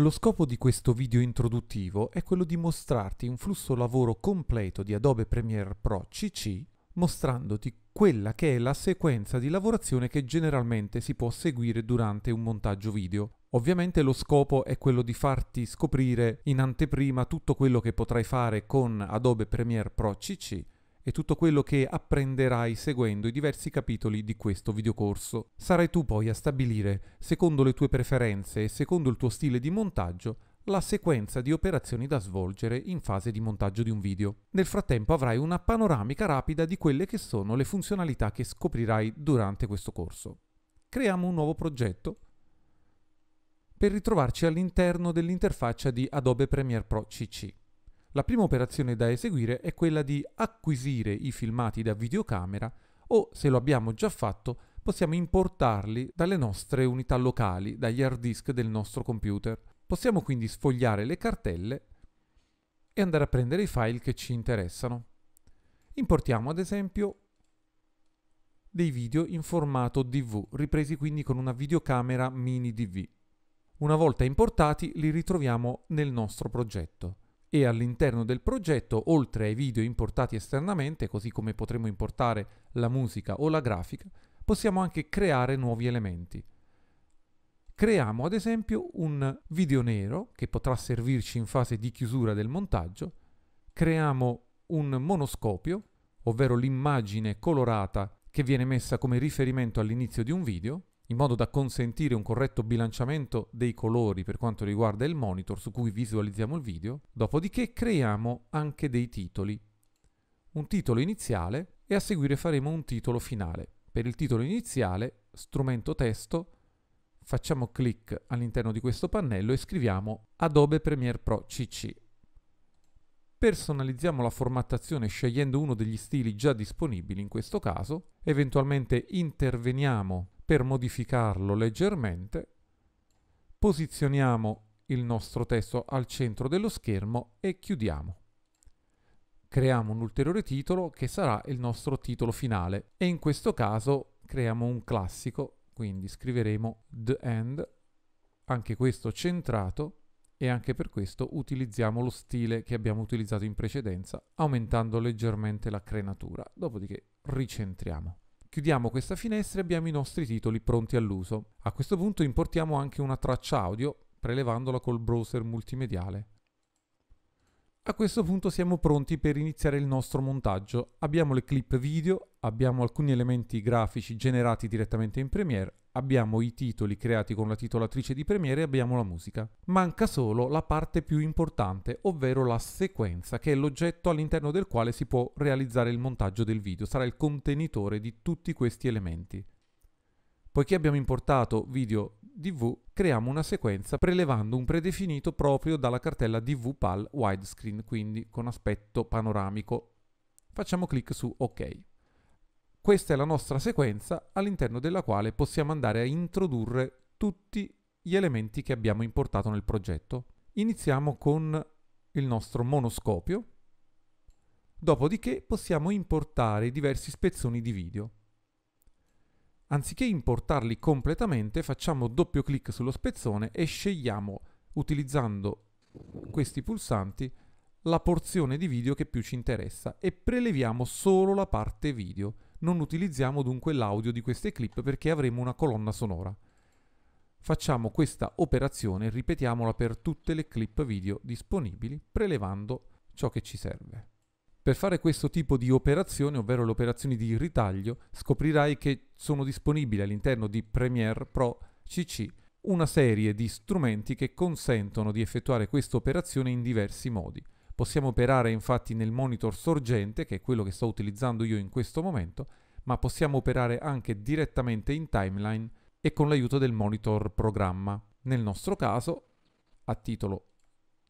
Lo scopo di questo video introduttivo è quello di mostrarti un flusso lavoro completo di Adobe Premiere Pro CC mostrandoti quella che è la sequenza di lavorazione che generalmente si può seguire durante un montaggio video. Ovviamente lo scopo è quello di farti scoprire in anteprima tutto quello che potrai fare con Adobe Premiere Pro CC e tutto quello che apprenderai seguendo i diversi capitoli di questo videocorso. Sarai tu poi a stabilire, secondo le tue preferenze e secondo il tuo stile di montaggio, la sequenza di operazioni da svolgere in fase di montaggio di un video. Nel frattempo avrai una panoramica rapida di quelle che sono le funzionalità che scoprirai durante questo corso. Creiamo un nuovo progetto per ritrovarci all'interno dell'interfaccia di Adobe Premiere Pro CC. La prima operazione da eseguire è quella di acquisire i filmati da videocamera o, se lo abbiamo già fatto, possiamo importarli dalle nostre unità locali, dagli hard disk del nostro computer. Possiamo quindi sfogliare le cartelle e andare a prendere i file che ci interessano. Importiamo ad esempio dei video in formato DV, ripresi quindi con una videocamera mini DV. Una volta importati li ritroviamo nel nostro progetto e all'interno del progetto, oltre ai video importati esternamente, così come potremo importare la musica o la grafica, possiamo anche creare nuovi elementi. Creiamo ad esempio un video nero che potrà servirci in fase di chiusura del montaggio, creiamo un monoscopio, ovvero l'immagine colorata che viene messa come riferimento all'inizio di un video, in modo da consentire un corretto bilanciamento dei colori per quanto riguarda il monitor su cui visualizziamo il video, dopodiché creiamo anche dei titoli. Un titolo iniziale e a seguire faremo un titolo finale. Per il titolo iniziale, strumento testo, facciamo clic all'interno di questo pannello e scriviamo Adobe Premiere Pro CC. Personalizziamo la formattazione scegliendo uno degli stili già disponibili in questo caso, eventualmente interveniamo per modificarlo leggermente, posizioniamo il nostro testo al centro dello schermo e chiudiamo. Creiamo un ulteriore titolo che sarà il nostro titolo finale e in questo caso creiamo un classico, quindi scriveremo The End, anche questo centrato e anche per questo utilizziamo lo stile che abbiamo utilizzato in precedenza aumentando leggermente la crenatura, dopodiché ricentriamo. Chiudiamo questa finestra e abbiamo i nostri titoli pronti all'uso. A questo punto importiamo anche una traccia audio prelevandola col browser multimediale. A questo punto siamo pronti per iniziare il nostro montaggio. Abbiamo le clip video, abbiamo alcuni elementi grafici generati direttamente in Premiere Abbiamo i titoli creati con la titolatrice di Premiere e abbiamo la musica. Manca solo la parte più importante, ovvero la sequenza, che è l'oggetto all'interno del quale si può realizzare il montaggio del video, sarà il contenitore di tutti questi elementi. Poiché abbiamo importato video DV, creiamo una sequenza prelevando un predefinito proprio dalla cartella DVPAL widescreen, quindi con aspetto panoramico. Facciamo clic su OK. Questa è la nostra sequenza all'interno della quale possiamo andare a introdurre tutti gli elementi che abbiamo importato nel progetto. Iniziamo con il nostro monoscopio, dopodiché possiamo importare diversi spezzoni di video. Anziché importarli completamente, facciamo doppio clic sullo spezzone e scegliamo, utilizzando questi pulsanti, la porzione di video che più ci interessa e preleviamo solo la parte video non utilizziamo dunque l'audio di queste clip perché avremo una colonna sonora. Facciamo questa operazione e ripetiamola per tutte le clip video disponibili, prelevando ciò che ci serve. Per fare questo tipo di operazione, ovvero le operazioni di ritaglio, scoprirai che sono disponibili all'interno di Premiere Pro CC una serie di strumenti che consentono di effettuare questa operazione in diversi modi. Possiamo operare infatti nel monitor sorgente, che è quello che sto utilizzando io in questo momento, ma possiamo operare anche direttamente in timeline e con l'aiuto del monitor programma. Nel nostro caso, a titolo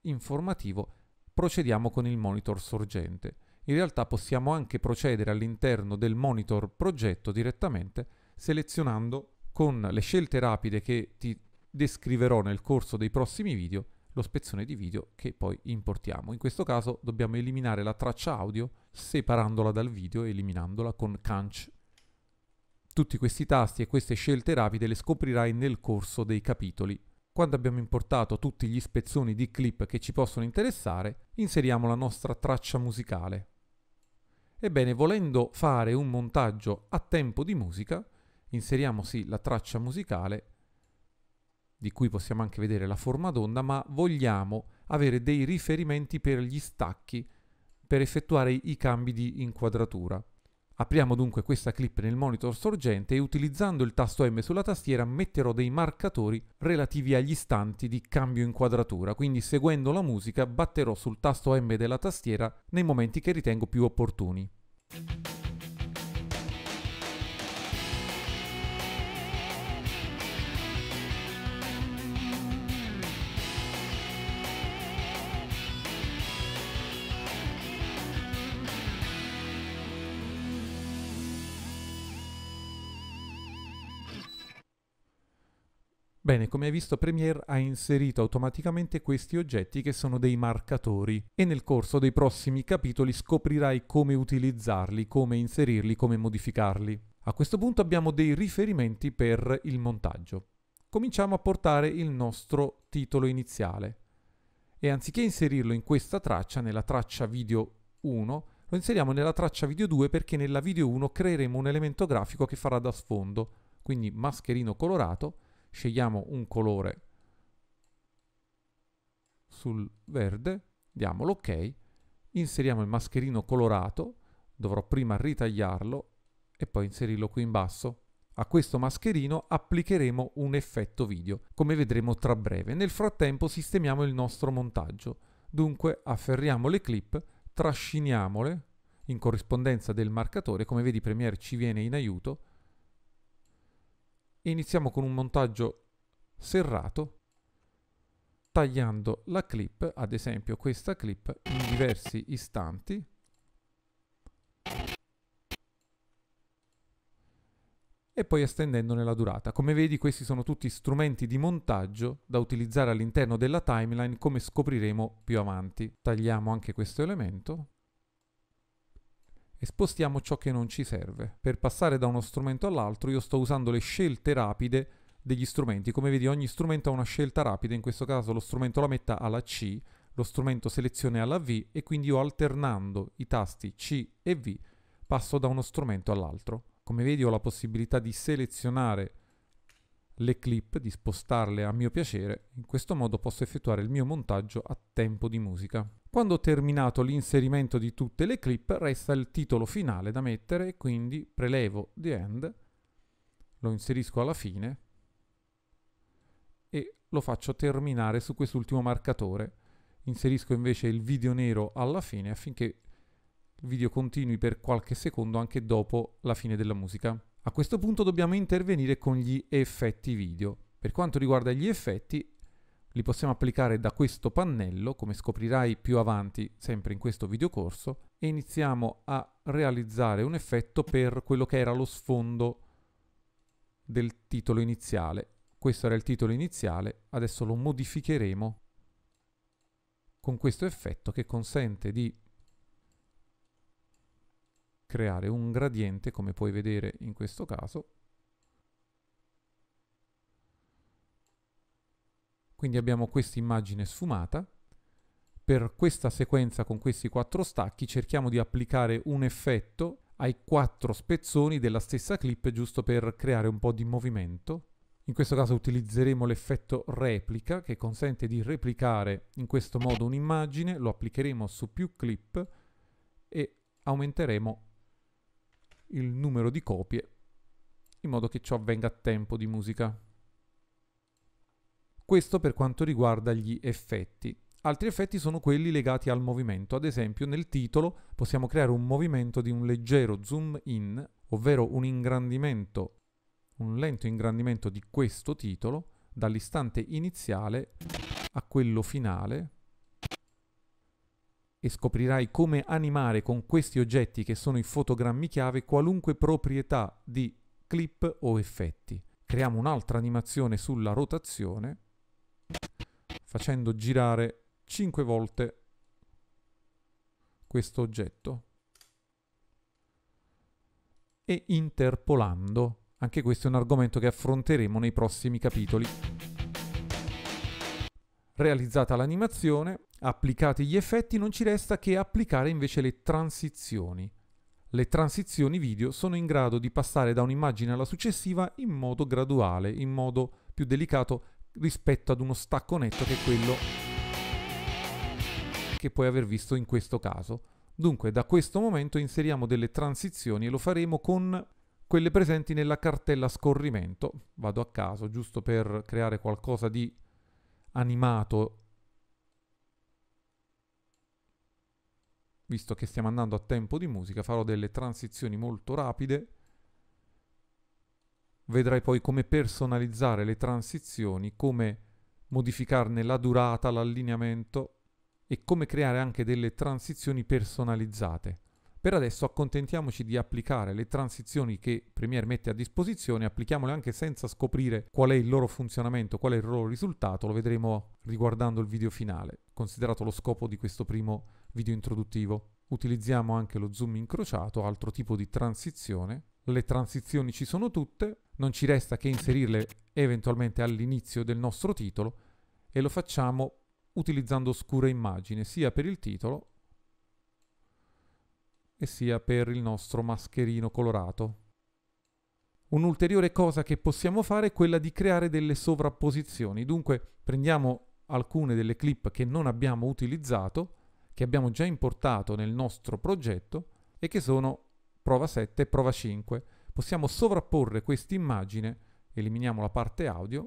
informativo, procediamo con il monitor sorgente. In realtà possiamo anche procedere all'interno del monitor progetto direttamente selezionando con le scelte rapide che ti descriverò nel corso dei prossimi video lo spezzone di video che poi importiamo. In questo caso dobbiamo eliminare la traccia audio separandola dal video e eliminandola con canc. Tutti questi tasti e queste scelte rapide le scoprirai nel corso dei capitoli. Quando abbiamo importato tutti gli spezzoni di clip che ci possono interessare, inseriamo la nostra traccia musicale. Ebbene, volendo fare un montaggio a tempo di musica, inseriamo sì la traccia musicale di cui possiamo anche vedere la forma d'onda, ma vogliamo avere dei riferimenti per gli stacchi per effettuare i cambi di inquadratura. Apriamo dunque questa clip nel monitor sorgente e utilizzando il tasto M sulla tastiera metterò dei marcatori relativi agli istanti di cambio inquadratura, quindi seguendo la musica batterò sul tasto M della tastiera nei momenti che ritengo più opportuni. Bene, come hai visto Premiere ha inserito automaticamente questi oggetti che sono dei marcatori e nel corso dei prossimi capitoli scoprirai come utilizzarli, come inserirli, come modificarli. A questo punto abbiamo dei riferimenti per il montaggio. Cominciamo a portare il nostro titolo iniziale e anziché inserirlo in questa traccia, nella traccia video 1, lo inseriamo nella traccia video 2 perché nella video 1 creeremo un elemento grafico che farà da sfondo, quindi mascherino colorato scegliamo un colore sul verde, diamo l'ok, inseriamo il mascherino colorato, dovrò prima ritagliarlo e poi inserirlo qui in basso. A questo mascherino applicheremo un effetto video, come vedremo tra breve. Nel frattempo sistemiamo il nostro montaggio. Dunque afferriamo le clip, trasciniamole in corrispondenza del marcatore, come vedi Premiere ci viene in aiuto, e iniziamo con un montaggio serrato tagliando la clip, ad esempio questa clip, in diversi istanti e poi estendendone la durata. Come vedi questi sono tutti strumenti di montaggio da utilizzare all'interno della timeline come scopriremo più avanti. Tagliamo anche questo elemento e spostiamo ciò che non ci serve. Per passare da uno strumento all'altro io sto usando le scelte rapide degli strumenti. Come vedi ogni strumento ha una scelta rapida, in questo caso lo strumento la lametta alla C, lo strumento selezione alla V e quindi io alternando i tasti C e V passo da uno strumento all'altro. Come vedi ho la possibilità di selezionare le clip, di spostarle a mio piacere, in questo modo posso effettuare il mio montaggio a tempo di musica. Quando terminato l'inserimento di tutte le clip resta il titolo finale da mettere, quindi prelevo the end, lo inserisco alla fine e lo faccio terminare su quest'ultimo marcatore. Inserisco invece il video nero alla fine affinché il video continui per qualche secondo anche dopo la fine della musica. A questo punto dobbiamo intervenire con gli effetti video. Per quanto riguarda gli effetti, li possiamo applicare da questo pannello, come scoprirai più avanti, sempre in questo videocorso, e iniziamo a realizzare un effetto per quello che era lo sfondo del titolo iniziale. Questo era il titolo iniziale, adesso lo modificheremo con questo effetto che consente di creare un gradiente, come puoi vedere in questo caso, Quindi abbiamo questa immagine sfumata. Per questa sequenza con questi quattro stacchi cerchiamo di applicare un effetto ai quattro spezzoni della stessa clip giusto per creare un po' di movimento. In questo caso utilizzeremo l'effetto replica che consente di replicare in questo modo un'immagine, lo applicheremo su più clip e aumenteremo il numero di copie in modo che ciò avvenga a tempo di musica. Questo per quanto riguarda gli effetti. Altri effetti sono quelli legati al movimento, ad esempio nel titolo possiamo creare un movimento di un leggero zoom in, ovvero un ingrandimento, un lento ingrandimento di questo titolo dall'istante iniziale a quello finale e scoprirai come animare con questi oggetti che sono i fotogrammi chiave qualunque proprietà di clip o effetti. Creiamo un'altra animazione sulla rotazione facendo girare 5 volte questo oggetto e interpolando. Anche questo è un argomento che affronteremo nei prossimi capitoli. Realizzata l'animazione, applicati gli effetti, non ci resta che applicare invece le transizioni. Le transizioni video sono in grado di passare da un'immagine alla successiva in modo graduale, in modo più delicato, rispetto ad uno stacco netto che è quello che puoi aver visto in questo caso. Dunque da questo momento inseriamo delle transizioni e lo faremo con quelle presenti nella cartella scorrimento. Vado a caso, giusto per creare qualcosa di animato, visto che stiamo andando a tempo di musica, farò delle transizioni molto rapide Vedrai poi come personalizzare le transizioni, come modificarne la durata, l'allineamento e come creare anche delle transizioni personalizzate. Per adesso accontentiamoci di applicare le transizioni che Premiere mette a disposizione, applichiamole anche senza scoprire qual è il loro funzionamento, qual è il loro risultato, lo vedremo riguardando il video finale, considerato lo scopo di questo primo video introduttivo. Utilizziamo anche lo zoom incrociato, altro tipo di transizione, le transizioni ci sono tutte, non ci resta che inserirle eventualmente all'inizio del nostro titolo e lo facciamo utilizzando oscure immagini sia per il titolo e sia per il nostro mascherino colorato. Un'ulteriore cosa che possiamo fare è quella di creare delle sovrapposizioni, dunque prendiamo alcune delle clip che non abbiamo utilizzato, che abbiamo già importato nel nostro progetto e che sono prova 7 e prova 5. Possiamo sovrapporre quest'immagine, eliminiamo la parte audio,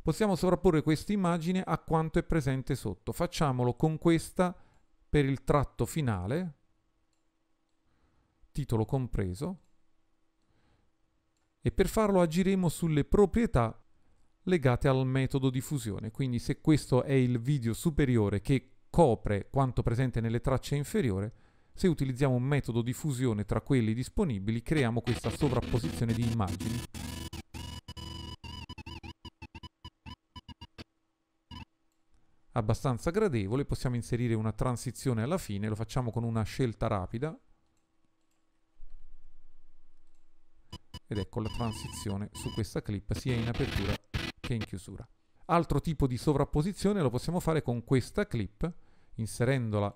possiamo sovrapporre quest'immagine a quanto è presente sotto. Facciamolo con questa per il tratto finale, titolo compreso, e per farlo agiremo sulle proprietà legate al metodo di fusione. Quindi se questo è il video superiore che copre quanto presente nelle tracce inferiore, se utilizziamo un metodo di fusione tra quelli disponibili, creiamo questa sovrapposizione di immagini. Abbastanza gradevole, possiamo inserire una transizione alla fine, lo facciamo con una scelta rapida. Ed ecco la transizione su questa clip, sia in apertura che in chiusura. Altro tipo di sovrapposizione lo possiamo fare con questa clip, inserendola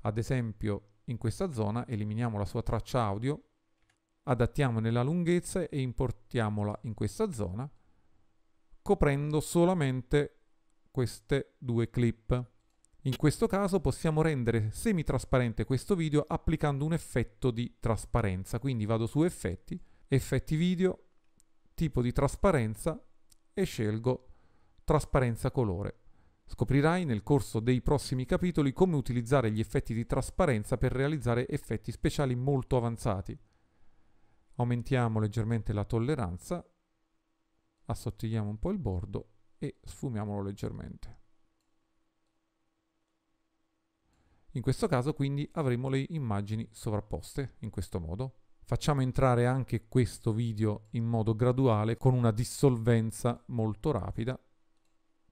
ad esempio in questa zona, eliminiamo la sua traccia audio, adattiamo nella lunghezza e importiamola in questa zona, coprendo solamente queste due clip. In questo caso possiamo rendere semi-trasparente questo video applicando un effetto di trasparenza, quindi vado su effetti, effetti video, tipo di trasparenza e scelgo trasparenza colore. Scoprirai nel corso dei prossimi capitoli come utilizzare gli effetti di trasparenza per realizzare effetti speciali molto avanzati. Aumentiamo leggermente la tolleranza, assottigliamo un po' il bordo e sfumiamolo leggermente. In questo caso quindi avremo le immagini sovrapposte in questo modo. Facciamo entrare anche questo video in modo graduale con una dissolvenza molto rapida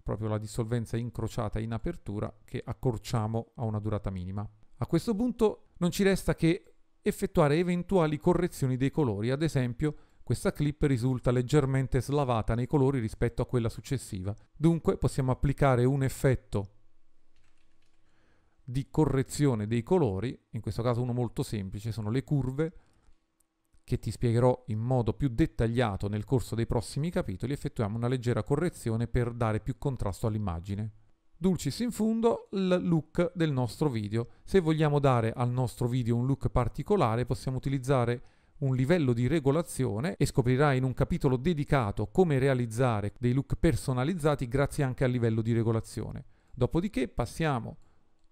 proprio la dissolvenza incrociata in apertura che accorciamo a una durata minima. A questo punto non ci resta che effettuare eventuali correzioni dei colori, ad esempio questa clip risulta leggermente slavata nei colori rispetto a quella successiva, dunque possiamo applicare un effetto di correzione dei colori, in questo caso uno molto semplice, sono le curve, che ti spiegherò in modo più dettagliato nel corso dei prossimi capitoli, effettuiamo una leggera correzione per dare più contrasto all'immagine. Dulcis in fundo, il look del nostro video. Se vogliamo dare al nostro video un look particolare, possiamo utilizzare un livello di regolazione e scoprirai in un capitolo dedicato come realizzare dei look personalizzati grazie anche al livello di regolazione. Dopodiché passiamo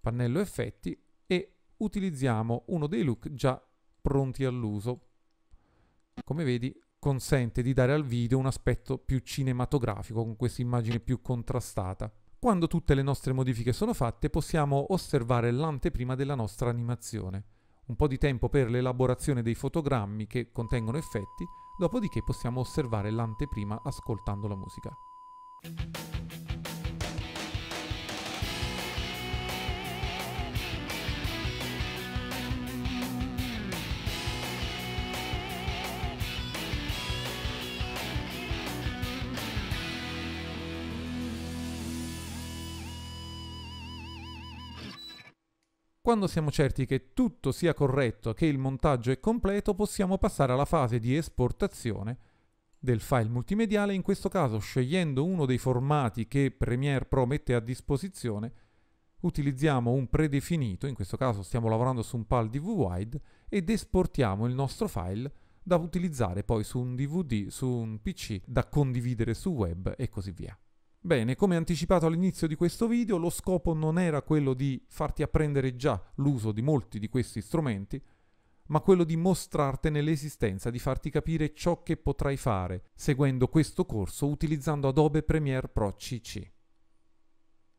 pannello effetti e utilizziamo uno dei look già pronti all'uso come vedi consente di dare al video un aspetto più cinematografico con questa immagine più contrastata. Quando tutte le nostre modifiche sono fatte possiamo osservare l'anteprima della nostra animazione, un po' di tempo per l'elaborazione dei fotogrammi che contengono effetti, dopodiché possiamo osservare l'anteprima ascoltando la musica. Quando siamo certi che tutto sia corretto, che il montaggio è completo, possiamo passare alla fase di esportazione del file multimediale, in questo caso scegliendo uno dei formati che Premiere Pro mette a disposizione, utilizziamo un predefinito, in questo caso stiamo lavorando su un PAL DVWide, ed esportiamo il nostro file da utilizzare poi su un DVD, su un PC, da condividere su web e così via. Bene, come anticipato all'inizio di questo video, lo scopo non era quello di farti apprendere già l'uso di molti di questi strumenti, ma quello di mostrartene l'esistenza, di farti capire ciò che potrai fare seguendo questo corso utilizzando Adobe Premiere Pro CC.